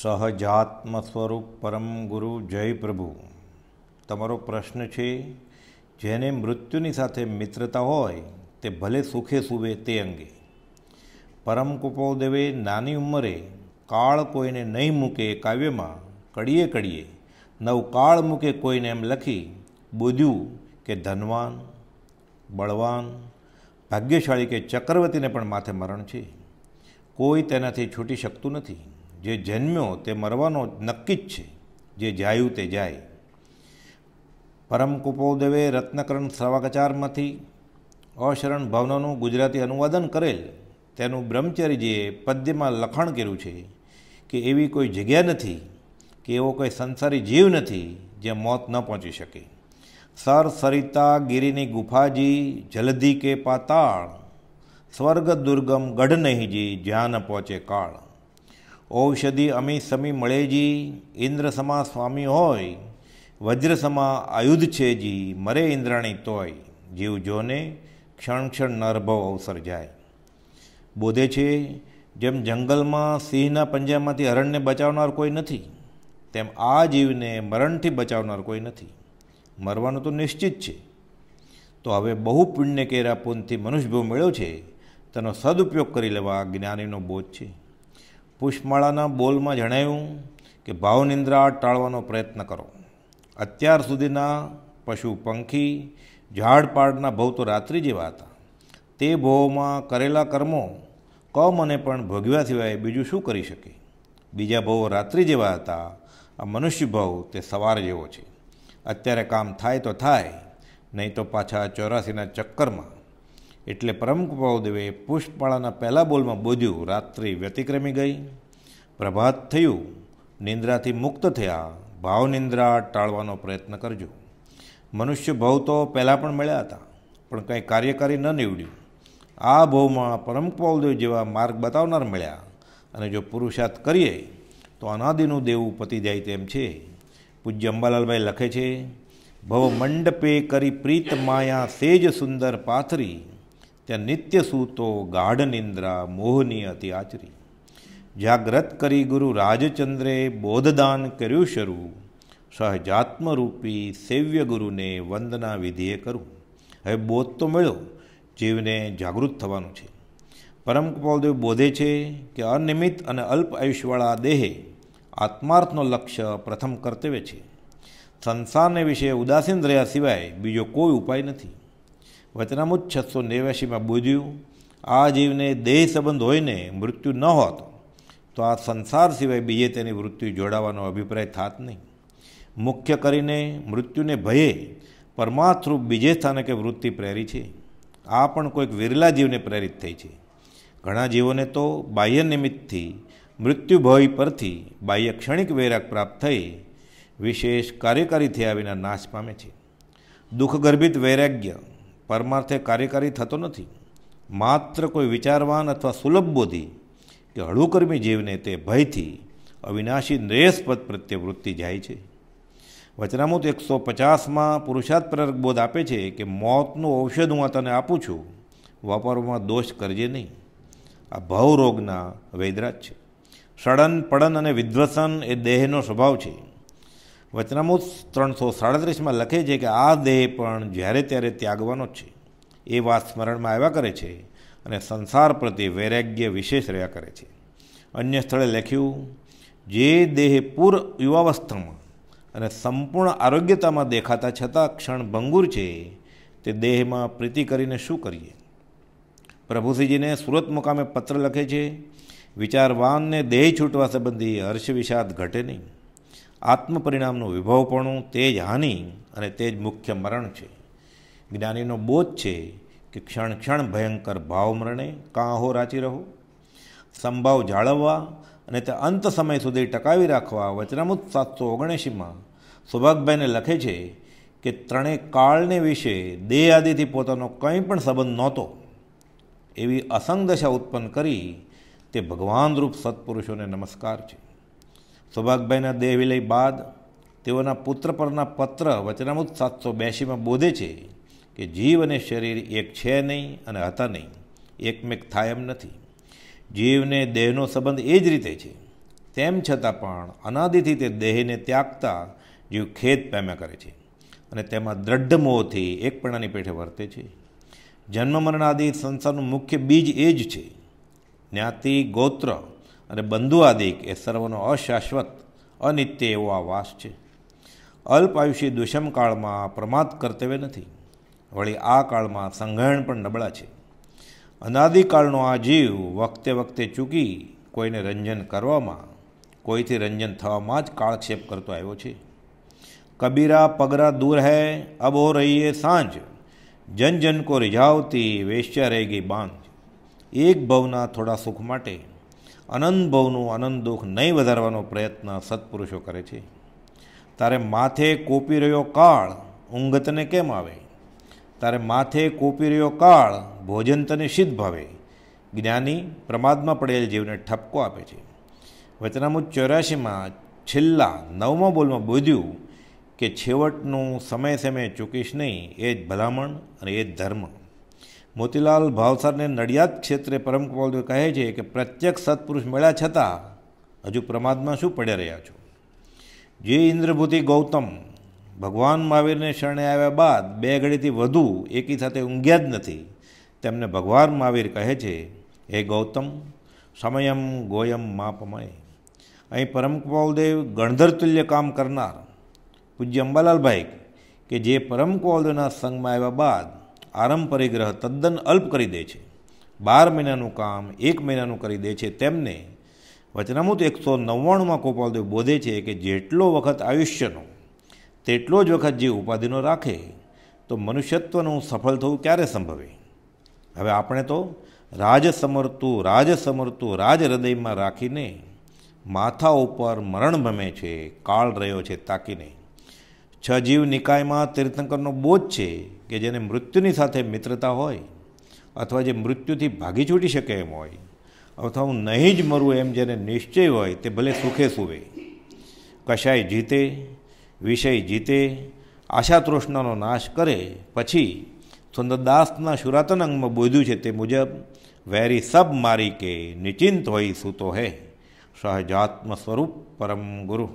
સહજાત્મ સ્વરૂપ પરમ ગુરુ જય પ્રભુ તમારો પ્રશ્ન છે જેને મૃત્યુની સાથે મિત્રતા હોય તે ભલે સુખે સુવે તે અંગે પરમ કુપોદેવે નાની ઉંમરે કાળ કોઈને નહીં મૂકે એ કાવ્યમાં કડીએ કડીએ નવકાળ મૂકે કોઈને એમ લખી બોધ્યું કે ધનવાન બળવાન ભાગ્યશાળી કે ચક્રવર્તીને પણ માથે મરણ છે કોઈ તેનાથી છૂટી શકતું નથી જે જન્મ્યો તે મરવાનો નક્કી જ છે જે જાયું તે જાય પરમ કુપોદેવે રત્નકરણ શ્રવાકચારમાંથી અશરણ ભાવનાનું ગુજરાતી અનુવાદન કરેલ તેનું બ્રહ્મચર્યજીએ પદ્યમાં લખાણ કર્યું છે કે એવી કોઈ જગ્યા નથી કે એવો કોઈ સંસારી જીવ નથી જે મોત ન પહોંચી શકે સર સરિતા ગિરિની ગુફાજી જલધી કે પાતાળ સ્વર્ગ દુર્ગમ ગઢ નહીં જી જ્યાં ન પહોંચે કાળ ઔષધિ અમી સમી મળેજી ઇન્દ્ર સમા સ્વામી હોય વજ્ર સમા આયુધ છે જી મરે ઇન્દ્રાણી તોય જીવ જોને ક્ષણ ક્ષણ નર્ભવ અવસર જાય બોધે છે જેમ જંગલમાં સિંહના પંજામાંથી હરણને બચાવનાર કોઈ નથી તેમ આ જીવને મરણથી બચાવનાર કોઈ નથી મરવાનું તો નિશ્ચિત છે તો હવે બહુ પુણ્ય કેરા પૂનથી મનુષ્યભવ મળ્યો છે તેનો સદુપયોગ કરી લેવા જ્ઞાનીનો બોધ છે પુષ્પમાળાના બોલમાં જણાવ્યું કે ભાવનિંદ્રા ટાળવાનો પ્રયત્ન કરો અત્યાર સુધીના પશુ પંખી ઝાડપાડના પાડના ભવ તો રાત્રિ જેવા હતા તે ભોવમાં કરેલા કર્મો કમ અને પણ ભોગવ્યા સિવાય બીજું શું કરી શકે બીજા ભવો રાત્રિ જેવા હતા આ મનુષ્ય ભવ તે સવાર જેવો છે અત્યારે કામ થાય તો થાય નહીં તો પાછા ચોરાસીના ચક્કરમાં એટલે પરમકૃપાદેવે પુષ્પાળાના પહેલા બોલમાં બોધ્યું રાત્રિ વ્યતિક્રમી ગઈ પ્રભાત થયું નિંદ્રાથી મુક્ત થયા ભાવનિંદ્રા ટાળવાનો પ્રયત્ન કરજો મનુષ્ય ભાવ તો પહેલાં પણ મળ્યા હતા પણ કંઈ કાર્યકારી ન નીવડ્યું આ ભાવમાં પરમકૃપાલદેવ જેવા માર્ગ બતાવનાર મળ્યા અને જો પુરુષાર્થ કરીએ તો અનાદિનું દેવું પતી જાય તેમ છે પૂજ્ય અંબાલાલભાઈ લખે છે ભવ મંડપે કરી પ્રીત માયા સેજ સુંદર પાથરી ત્યાં નિત્ય સૂતો ગાઢ નિંદ્રા મોહની અતિ આચરી જાગ્રત કરી ગુરુ રાજચંદ્રે બોધદાન કર્યું શરૂ સહજાત્મરૂપી સેવ્ય ગુરુને વંદના વિધિએ કરું હવે બોધ તો મળ્યો જીવને જાગૃત થવાનું છે પરમ કપાલદેવ બોધે છે કે અનિયમિત અને અલ્પ આયુષ્યવાળા દેહે આત્માર્થનો લક્ષ્ય પ્રથમ કર્તવ્ય છે સંસારને વિશે ઉદાસીન રહ્યા સિવાય બીજો કોઈ ઉપાય નથી વચનામુત છસો નેવ્યાસીમાં બોધ્યું આ જીવને દેહ સંબંધ હોઈને મૃત્યુ ન હોત તો આ સંસાર સિવાય બીજે તેની મૃત્યુ જોડાવાનો અભિપ્રાય થાત નહીં મુખ્ય કરીને મૃત્યુને ભયે પરમાર્થરૂપ બીજે સ્થાને કે વૃત્તિ પ્રેરી છે આ પણ કોઈક વિરલા જીવને પ્રેરિત થઈ છે ઘણા જીવોને તો બાહ્ય નિમિત્તથી મૃત્યુભય પરથી બાહ્ય ક્ષણિક વૈરાગ પ્રાપ્ત થઈ વિશેષ કાર્યકારી થયા વિના નાશ પામે છે દુઃખગર્ભિત વૈરાગ્ય પરમાર્થે કાર્યકારી થતો નથી માત્ર કોઈ વિચારવાન અથવા સુલભ બોધી કે હળુકર્મી જીવને તે ભયથી અવિનાશી પદ પ્રત્યે વૃત્તિ જાય છે વચનામૃત એકસો પચાસમાં પુરુષાર્થ પ્રેરક બોધ આપે છે કે મોતનું ઔષધ હું તને આપું છું વાપરવામાં દોષ કરજે નહીં આ ભવરોગના વૈદરાજ છે સડન પડન અને વિધ્વસન એ દેહનો સ્વભાવ છે વચનામૂત ત્રણસો સાડત્રીસમાં લખે છે કે આ દેહ પણ જ્યારે ત્યારે ત્યાગવાનો જ છે એ વાત સ્મરણમાં આવ્યા કરે છે અને સંસાર પ્રત્યે વૈરાગ્ય વિશેષ રહ્યા કરે છે અન્ય સ્થળે લખ્યું જે દેહ પૂર યુવાવસ્થામાં અને સંપૂર્ણ આરોગ્યતામાં દેખાતા છતાં ક્ષણ ભંગુર છે તે દેહમાં પ્રીતિ કરીને શું કરીએ પ્રભુસિંહજીને સુરત મુકામે પત્ર લખે છે વિચારવાનને દેહ છૂટવા સંબંધી હર્ષ વિષાદ ઘટે નહીં આત્મપરિણામનું વિભવપણું તે જ હાનિ અને તે જ મુખ્ય મરણ છે જ્ઞાનીનો બોધ છે કે ક્ષણ ક્ષણ ભયંકર ભાવ મરણે કાંહો રાચી રહો સંભાવ જાળવવા અને તે અંત સમય સુધી ટકાવી રાખવા વચનામુત સાતસો ઓગણએંશીમાં સુભાગભાઈને લખે છે કે ત્રણેય કાળને વિશે દેહ પોતાનો કંઈ પણ સંબંધ નહોતો એવી અસંગદશા ઉત્પન્ન કરી તે ભગવાનરૂપ સત્પુરુષોને નમસ્કાર છે સૌભાગભાઈના દેહ વિલય બાદ તેઓના પુત્ર પરના પત્ર વચનામૃત સાતસો બ્યાસીમાં બોધે છે કે જીવ અને શરીર એક છે નહીં અને હતા નહીં એકમેક થાય એમ નથી જીવને દેહનો સંબંધ એ જ રીતે છે તેમ છતાં પણ અનાદિથી તે દેહને ત્યાગતા જીવ ખેદ પામ્યા કરે છે અને તેમાં દ્રઢ મોહથી એકપણાની પેઠે વર્તે છે જન્મ મરણાદિ સંસારનું મુખ્ય બીજ એ જ છે જ્ઞાતિ ગોત્ર અને બંધુઆદિક એ સર્વનો અશાશ્વત અનિત્ય એવો આ વાસ છે અલ્પ આયુષ્ય દુષ્મકાળમાં પ્રમાદ કર્તવ્ય નથી વળી આ કાળમાં સંગ્રહણ પણ નબળા છે અનાદિકાળનો આ જીવ વખતે વખતે ચૂકી કોઈને રંજન કરવામાં કોઈથી રંજન થવામાં જ કાળક્ષેપ કરતો આવ્યો છે કબીરા પગરા દૂર હૈ અબ રહીએ સાંજ જન જન કો રિઝાવતી વેશ્યા રહી ગઈ બાંધ એક ભવના થોડા સુખ માટે અનંત ભવનું આનંદ દુઃખ નહીં વધારવાનો પ્રયત્ન સત્પુરુષો કરે છે તારે માથે કોપી રહ્યો કાળ ઊંઘતને કેમ આવે તારે માથે કોપી રહ્યો કાળ ભોજન તને સિદ્ધ ભાવે જ્ઞાની પ્રમાદમાં પડેલ જીવને ઠપકો આપે છે વચનામું ચોર્યાસીમાં છેલ્લા નવમા બોલમાં બોધ્યું કે છેવટનું સમય સમયે ચૂકીશ નહીં એ જ ભલામણ અને એ જ ધર્મ મોતીલાલ ભાવસરને નડિયાદ ક્ષેત્રે પરમ કમલદેવ કહે છે કે પ્રત્યક્ષ સત્પુરુષ મળ્યા છતાં હજુ પ્રમાદમાં શું પડ્યા રહ્યા છો જે ઇન્દ્રભૂતિ ગૌતમ ભગવાન મહાવીરને શરણે આવ્યા બાદ બે ઘડીથી વધુ એકી સાથે ઊંઘ્યા જ નથી તેમને ભગવાન મહાવીર કહે છે હે ગૌતમ સમયમ ગોયમ માપમય અહીં પરમ કમલદેવ ગણધરતુલ્ય કામ કરનાર પૂજ્ય અંબાલાલભાઈ કે જે પરમ કમલદેવના સંઘમાં આવ્યા બાદ આરંભ પરિગ્રહ તદ્દન અલ્પ કરી દે છે બાર મહિનાનું કામ એક મહિનાનું કરી દે છે તેમને વચનામૃત એકસો નવ્વાણુંમાં ગોપાલદેવ બોધે છે કે જેટલો વખત આયુષ્યનો તેટલો જ વખત જે ઉપાધિનો રાખે તો મનુષ્યત્વનું સફળ થવું ક્યારે સંભવે હવે આપણે તો રાજ સમર્તું રાજ સમર્તું રાજ હૃદયમાં રાખીને માથા ઉપર મરણ ભમે છે કાળ રહ્યો છે તાકી નહીં છ જીવ નિકાયમાં તીર્થંકરનો બોધ છે કે જેને મૃત્યુની સાથે મિત્રતા હોય અથવા જે મૃત્યુથી ભાગી છૂટી શકે એમ હોય અથવા હું નહીં જ મરું એમ જેને નિશ્ચય હોય તે ભલે સુખે સુવે કશાય જીતે વિષય જીતે આશા તૃષ્ણાનો નાશ કરે પછી સુંદરદાસના સુરાતન અંગમાં બોધ્યું છે તે મુજબ વેરી સબ મારી કે નિચિંત હોય સૂતો હે સહજાત્મ સ્વરૂપ પરમ ગુરુ